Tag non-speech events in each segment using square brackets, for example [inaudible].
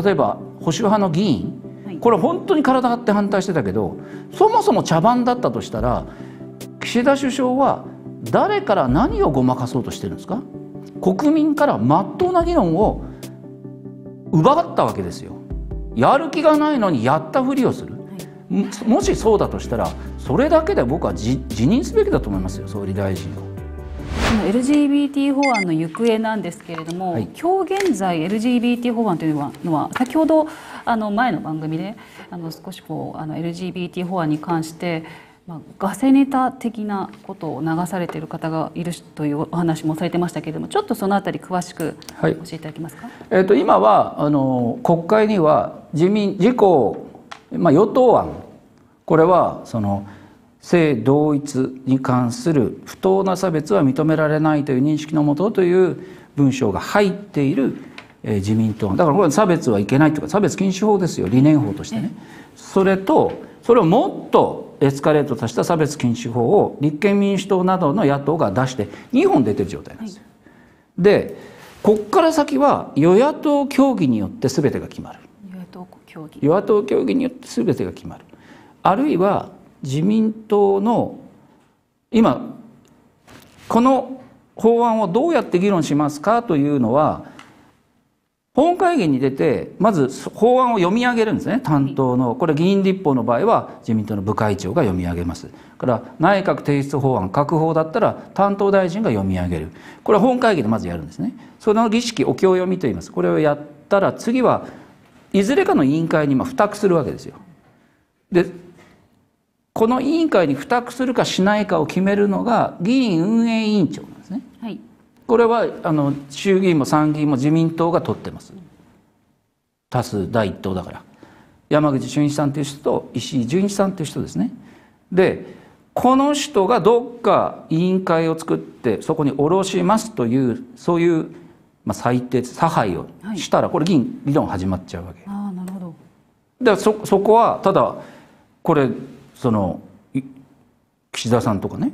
例えば保守派の議員、これ本当に体張って反対してたけどそもそも茶番だったとしたら岸田首相は誰から何をごまかそうとしてるんですか国民から真っ当な議論を奪ったわけですよ。やる気がないのにやったふりをする、もしそうだとしたらそれだけで僕は辞任すべきだと思いますよ総理大臣を。の LGBT 法案の行方なんですけれども、はい、今日現在 LGBT 法案というのは先ほどあの前の番組であの少しこうあの LGBT 法案に関してまあ、ガセネタ的なことを流されている方がいるというお話もされてましたけれどもちょっとそのあたり詳しく教えていただけますか、はい、えーと、と今はあの国会には自民自公、まあ、与党案これはその、うん性同一に関する不当な差別は認められないという認識のもとという文章が入っている自民党だからこれ差別はいけないというか差別禁止法ですよ理念法としてね。それとそれをもっとエスカレートさせた差別禁止法を立憲民主党などの野党が出して2本出てる状態なんですよ。でここから先は与野党協議によって全てが決まる。与野党協議によって全てが決まる。あるいは自民党の今この法案をどうやって議論しますかというのは本会議に出てまず法案を読み上げるんですね担当のこれ議員立法の場合は自民党の部会長が読み上げますから内閣提出法案閣法だったら担当大臣が読み上げるこれは本会議でまずやるんですねその儀式お経読みと言いますこれをやったら次はいずれかの委員会にま付託するわけですよでこの委員会に付託するかしないかを決めるのが議院運営委員長なんですね。はい、これはあの衆議院も参議院も自民党が取ってます。多数第一党だから。山口俊一さんという人と石井純一さんという人ですね。でこの人がどっか委員会を作ってそこに下ろしますというそういう、まあ、裁定差配をしたら、これ議員理論始まっちゃうわけ。ああなるほどだそそこはただこれその岸田さんとかね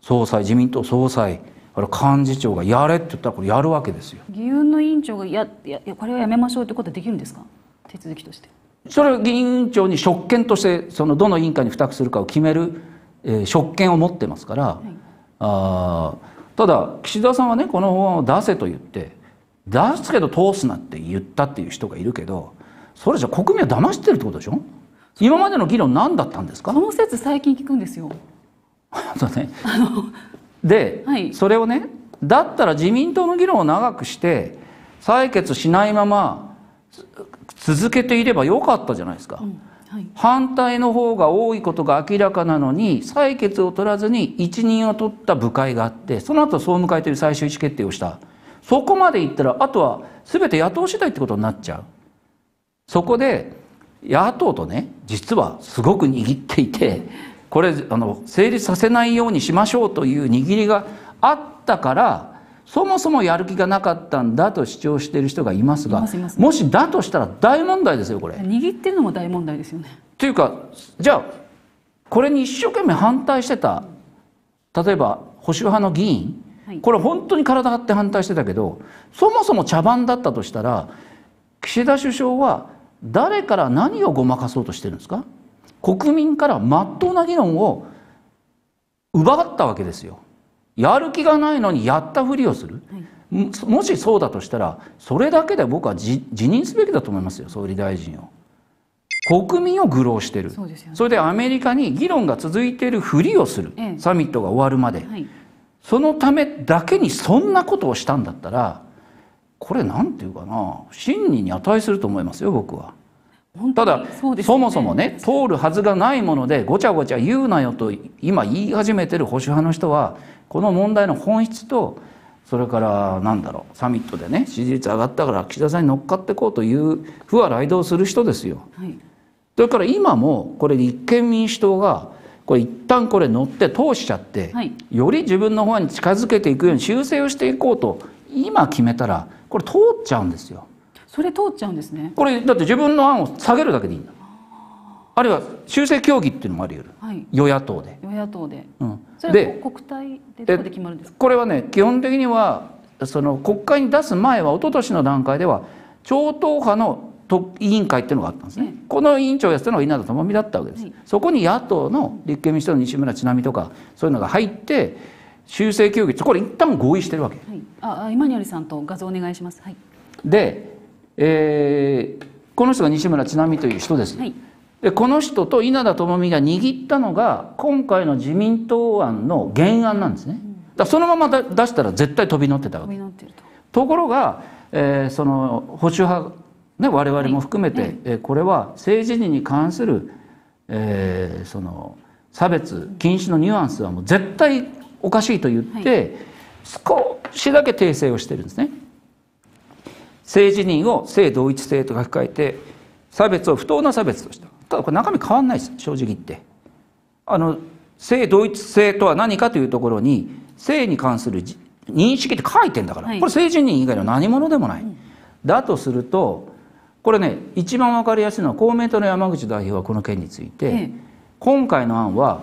総裁自民党総裁あれ幹事長がやれって言ったらこれやるわけですよ議運の委員長がややこれはやめましょうってことはできるんですか手続きとしてそれを議員長に職権としてそのどの委員会に付託するかを決める、えー、職権を持ってますから、はい、あただ岸田さんはねこの法案を出せと言って出すけど通すなって言ったっていう人がいるけどそれじゃ国民は騙してるってことでしょ今までの議論何だったんですかその説最近聞くんですよね、で、はい、それをねだったら自民党の議論を長くして採決しないまま続けていればよかったじゃないですか、うんはい、反対の方が多いことが明らかなのに採決を取らずに一任を取った部会があってその後総務会という最終意思決定をしたそこまでいったらあとは全て野党次第ってことになっちゃうそこで野党とね実はすごく握っていてこれあの成立させないようにしましょうという握りがあったからそもそもやる気がなかったんだと主張している人がいますが、ね、もしだとしたら大問題ですよこれ。握ってるのも大問題ですよね。というかじゃあこれに一生懸命反対してた例えば保守派の議員、はい、これ本当に体張って反対してたけどそもそも茶番だったとしたら岸田首相は誰から何をごまかそうとしてるんですか国民から真っ当な議論を奪ったわけですよ。やる気がないのにやったふりをする。もしそうだとしたら、それだけで僕は辞任すべきだと思いますよ、総理大臣を。国民を愚弄してる。そ、ね,、れでアメリカに議論が続いているふりをする。ええ、サミットが終わるまで、はい、そのためだけにそんなことをしたんだったら、これ何て言うかな真理に値すると思いますよ僕は。ただそ、ね,、もそもね通るはずがないものでごちゃごちゃ言うなよと今言い始めてる保守派の人はこの問題の本質とそれからなんだろうサミットでね支持率上がったから岸田さんに乗っかっていこうという不和雷動する人ですよ。はい、それから今もこれ立憲民主党がこれ一旦これ乗って通しちゃって、はい、より自分の方に近づけていくように修正をしていこうと今決めたらこれ通っちゃうんですよそれ通っちゃうんですねこれだって自分の案を下げるだけでいいんだあるいは修正協議っていうのもあり得る、はい、与野党で与野党で、うん、それは国体でどこで決まるんですかこれはね基本的にはその国会に出す前は一昨年の段階では超党派の委員会っていうのがあったんですね、はこの委員長をやってたのが稲田朋美だったわけです、はい、そこに野党の立憲民主党の西村智奈美とかそういうのが入って修正協議これ一旦合意してるわけ、はい、あ今によりさんと画像お願いします、はい、で、えー、この人が西村智奈美という人です、はい、でこの人と稲田朋美が握ったのが今回の自民党案の原案なんですね、うん、だそのままだ出したら絶対飛び乗ってたわけところが、えー、その保守派、ね、我々も含めて、はい、えー、これは政治人に関する、えー、その差別禁止のニュアンスはもう絶対おかしいと言って、少しだけ訂正をしてるんですね。性自認を性同一性と書き換えて差別を不当な差別としたただこれ中身変わんないです正直言ってあの性同一性とは何かというところに性に関する認識って書いてんだから、はい、これ性自認以外の何者でもない、うん、だとするとこれね一番わかりやすいのは公明党の山口代表はこの件について、今回の案は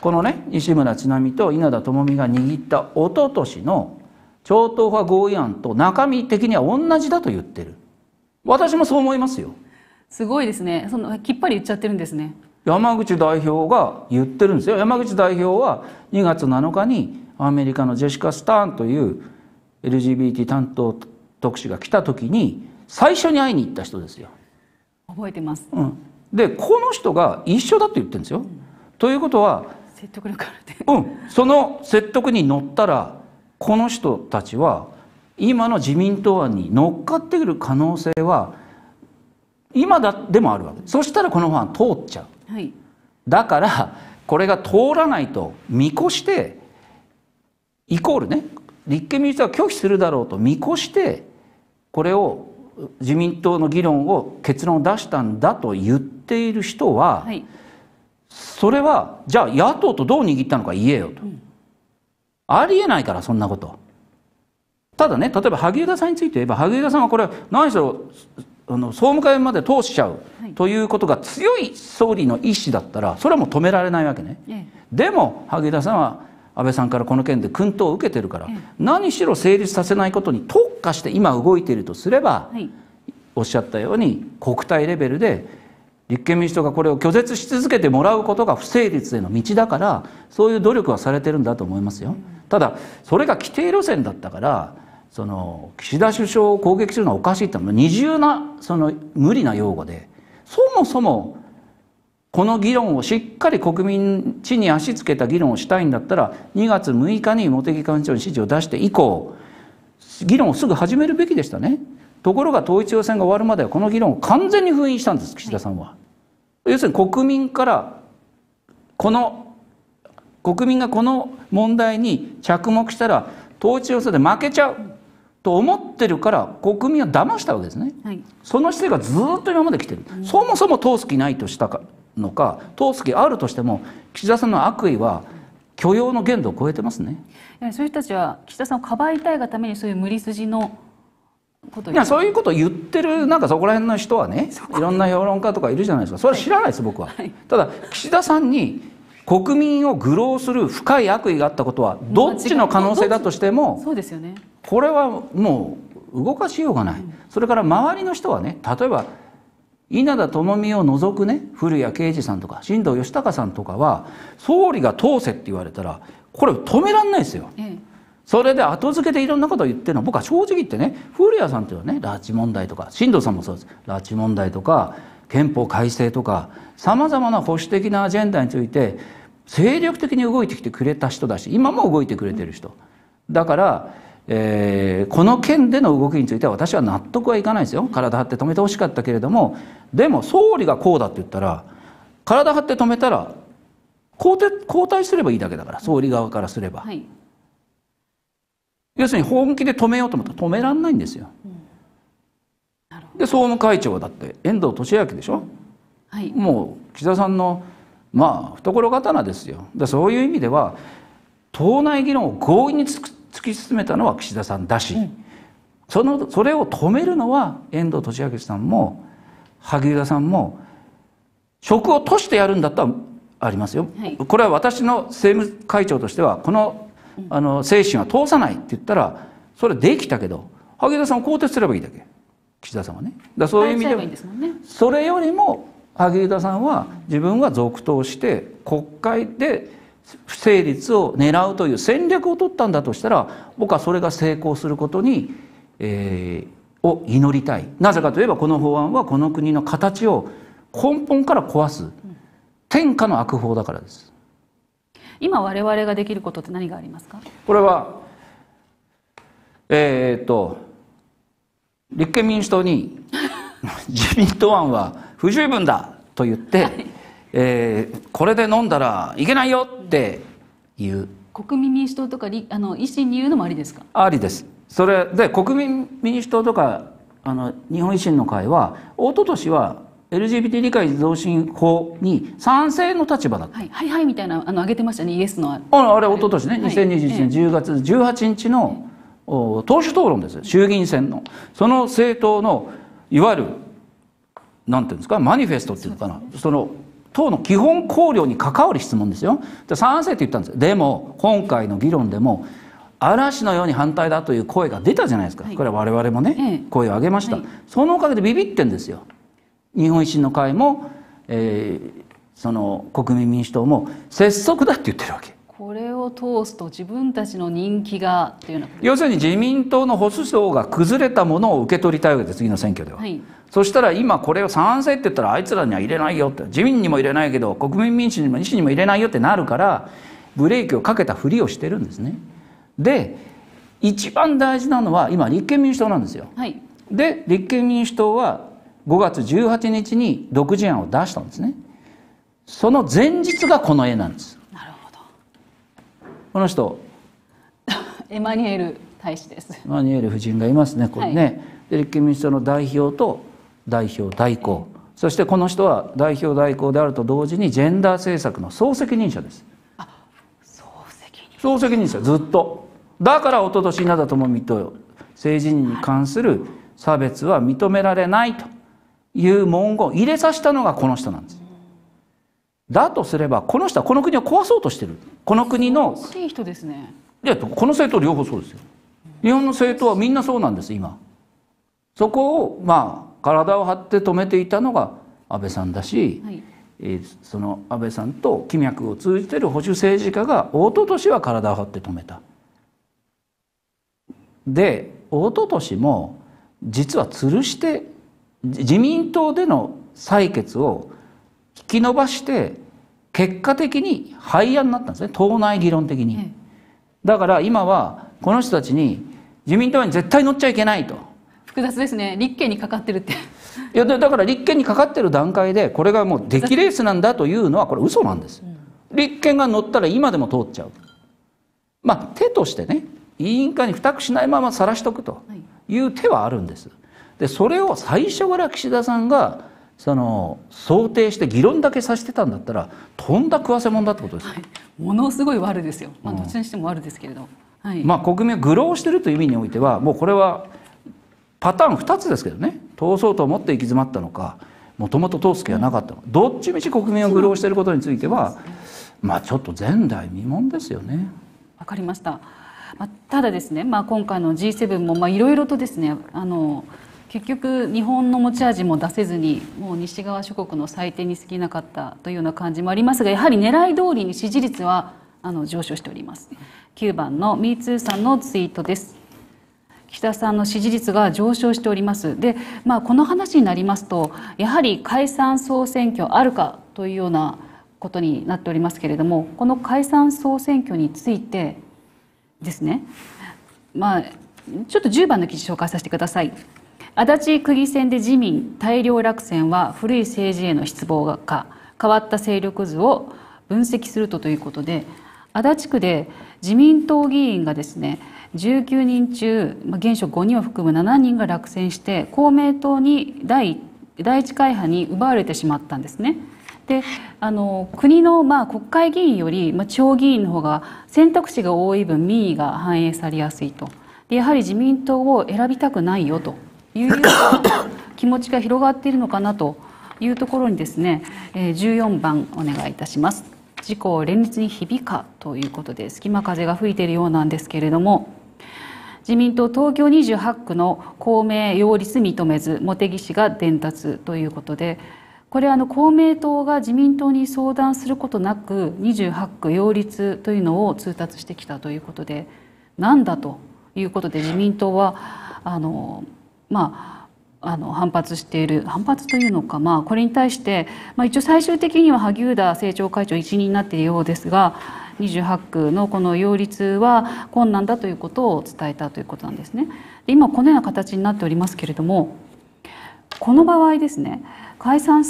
このね西村智奈美と稲田朋美が握ったおととしの超党派合意案と中身的には同じだと言ってる私もそう思いますよすごいですねそのきっぱり言っちゃってるんですね山口代表が言ってるんですよ山口代表は2月7日にアメリカのジェシカ・スターンという LGBT 担当特使が来た時に最初に会いに行った人ですよ覚えてます、うん、でこの人が一緒だと言ってるんですよ、うん、ということは説得力あるってうんその説得に乗ったらこの人たちは今の自民党案に乗っかってくる可能性は今だでもあるわけそしたらこの案通っちゃう、はい、だからこれが通らないと見越してイコールね立憲民主党は拒否するだろうと見越してこれを自民党の議論を結論を出したんだと言っている人は、はいそれはじゃあ野党とどう握ったのか言えよと、うん、ありえないからそんなことただね例えば萩生田さんについて言えば萩生田さんはこれ何しろあの総務会まで通しちゃう、ということが強い総理の意思だったらそれはもう止められないわけね、でも萩生田さんは安倍さんからこの件で薫陶を受けてるから、何しろ成立させないことに特化して今動いているとすれば、はい、おっしゃったように国体レベルで立憲民主党がこれを拒絶し続けてもらうことが不成立への道だからそういう努力はされてるんだと思いますよ。ただそれが規定路線だったからその岸田首相を攻撃するのはおかしいってのは二重なその無理な用語でそもそもこの議論をしっかり国民地に足つけた議論をしたいんだったら2月6日に茂木幹事長に指示を出して以降議論をすぐ始めるべきでしたね。ところが統一予選が終わるまではこの議論を完全に封印したんです岸田さんは。要するに国民からこの国民がこの問題に着目したら統一予選で負けちゃうと思ってるから国民は騙したわけですね、はい、その姿勢がずっと今まで来てる、うん、そもそも通す気ないとしたのか通す気あるとしても岸田さんの悪意は許容の限度を超えてますねそういう人たちは岸田さんをかばいたいがためにそういう無理筋のいやそういうことを言ってるなんかそこら辺の人はねいろんな評論家とかいるじゃないですかそれは知らないです、僕は、はい、ただ岸田さんに国民を愚弄する深い悪意があったことはどっちの可能性だとしてもそうですよねこれはもう動かしようがない、うん、それから周りの人はね例えば稲田朋美を除くね古谷啓二さんとか新藤義孝さんとかは総理が通せって言われたらこれ止めらんないですよ。ええそれで後付けでいろんなことを言ってるのは僕は正直言ってね古谷さんっていうのはね拉致問題とか新藤さんもそうです拉致問題とか憲法改正とかさまざまな保守的なアジェンダについて精力的に動いてきてくれた人だし今も動いてくれてる人だから、えー、この件での動きについては私は納得はいかないですよ体張って止めてほしかったけれどもでも総理がこうだって言ったら体張って止めたら交代すればいいだけだから総理側からすれば。はい要するに本気で止めようと思ったら止めらんないんですよ。うん、で総務会長だって遠藤利明でしょ、はい、もう岸田さんのまあ懐刀ですよでそういう意味では党内議論を強引に突き進めたのは岸田さんだし、うん、そのそれを止めるのは遠藤利明さんも萩生田さんも職をとしてやるんだったらありますよ、はい、これは私の政務会長としてはこのあの精神は通さないって言ったらそれはできたけど萩生田さんを更迭すればいいだけ岸田さんはね。だそういう意味では、ね、それよりも萩生田さんは自分は続投して国会で不成立を狙うという戦略を取ったんだとしたら僕はそれが成功することに、えー、を祈りたいなぜかといえばこの法案はこの国の形を根本から壊す天下の悪法だからです。今我々ができることって何がありますかこれはえー、っと立憲民主党に [laughs] 自民党案は不十分だと言って、はい、えー、これで飲んだらいけないよって言う国民民主党とかあの維新に言うのもありですかありですそれで国民民主党とかあの日本維新の会は一昨年は LGBT 理解増進法に賛成の立場だった、はい、はいはいみたいなあの上げてましたねイエスのああれ一昨年ね、はい、2021年10月18日の、はい、党首討論です衆議院選のその政党のいわゆるなんていうんですかマニフェストっていうのかなその党の基本綱領に関わる質問ですよ賛成って言ったんですでも今回の議論でも嵐のように反対だという声が出たじゃないですか、はい、これは我々もね、ええ、声を上げました、はい、そのおかげでビビってんですよ日本維新の会も、えー、その国民民主党も拙速だって言ってるわけ。これを通すと自分たちの人気がていうような要するに自民党の保守層が崩れたものを受け取りたいわけです次の選挙では、はい、そしたら今これを賛成って言ったらあいつらには入れないよって自民にも入れないけど国民民主にも新にも入れないよってなるからブレーキをかけたふりをしてるんですねで一番大事なのは今立憲民主党なんですよ、はい、で立憲民主党は5月18日に独自案を出したんですねその前日がこの絵なんですなるほどこの人 [laughs] エマニュエル大使ですエマニュエル夫人がいますねこれね、はい、立憲民主党の代表と代表代行そしてこの人は代表代行であると同時にジェンダー政策の総責任者ですあ総責任総責任者ずっとだから一昨年稲田朋美と政人に関する差別は認められないという文言を入れさせたのがこの人なんです。だとすればこの人はこの国を壊そうとしてるこの国のいい人ですねいやこの政党両方そうですよ日本の政党はみんなそうなんです今そこをまあ体を張って止めていたのが安倍さんだし、はい、えー、その安倍さんと気脈を通じてる保守政治家が一昨年は体を張って止めたで一昨年も実は吊るして自民党での採決を引き延ばして結果的に廃案になったんですね党内議論的に、だから今はこの人たちに自民党に絶対乗っちゃいけないと複雑ですね立憲にかかってるっていやだから立憲にかかってる段階でこれがもう出来レースなんだというのはこれ嘘なんです、立憲が乗ったら今でも通っちゃうまあ手としてね委員会に付託しないまま晒しとくという手はあるんです、でそれを最初から岸田さんがその想定して議論だけさせてたんだったらとんだ食わせもんだってことです、はい、ものすごい悪ですよ、まあ、どっちにしても悪ですけれど、うん、はい、まあ、国民を愚弄してるという意味においてはもうこれはパターン2つですけどね通そうと思って行き詰まったのかもともと通す気はなかったのか、うん、どっちみち国民を愚弄していることについては、まあちょっと前代未聞ですよね。わかりました、まあ、ただですね、まあ、今回の G7 もいろいろとですねあの結局日本の持ち味も出せずにもう西側諸国の採点に過ぎなかったというような感じもありますがやはり狙い通りに支持率はあの上昇しております9番の m e t o さんのツイートです岸田さんの支持率が上昇しておりますで、まあ、この話になりますとやはり解散総選挙あるかというようなことになっておりますけれどもこの解散総選挙についてですね、まあ、ちょっと10番の記事紹介させてください。足立区議選で自民大量落選は古い政治への失望か変わった勢力図を分析するとということで足立区で自民党議員がですね19人中現職5人を含む7人が落選して公明党に第第一会派に奪われてしまったんですね。であの国の、まあ、国会議員より、地方議員の方が選択肢が多い分民意が反映されやすいとやはり自民党を選びたくないよという気持ちが広がっているのかなというところにですね、えー、14番お願いいたします。事故連立に響かということで隙間風が吹いているようなんですけれども自民党東京28区の公明擁立認めず茂木氏が伝達ということでこれはの公明党が自民党に相談することなく28区擁立というのを通達してきたということでなんだということで自民党はあのまあ、あの反発している反発というのか、まあ、これに対して、まあ、一応最終的には萩生田政調会長一任になっているようですが28区のこの擁立は困難だということを伝えたということなんですね。で今このような形になっておりますけれどもこの場合ですね解散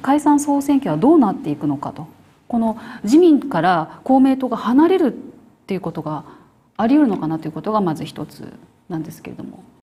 解散総選挙はどうなっていくのかとこの自民から公明党が離れるっていうことがあり得るのかなということがまず一つなんですけれども。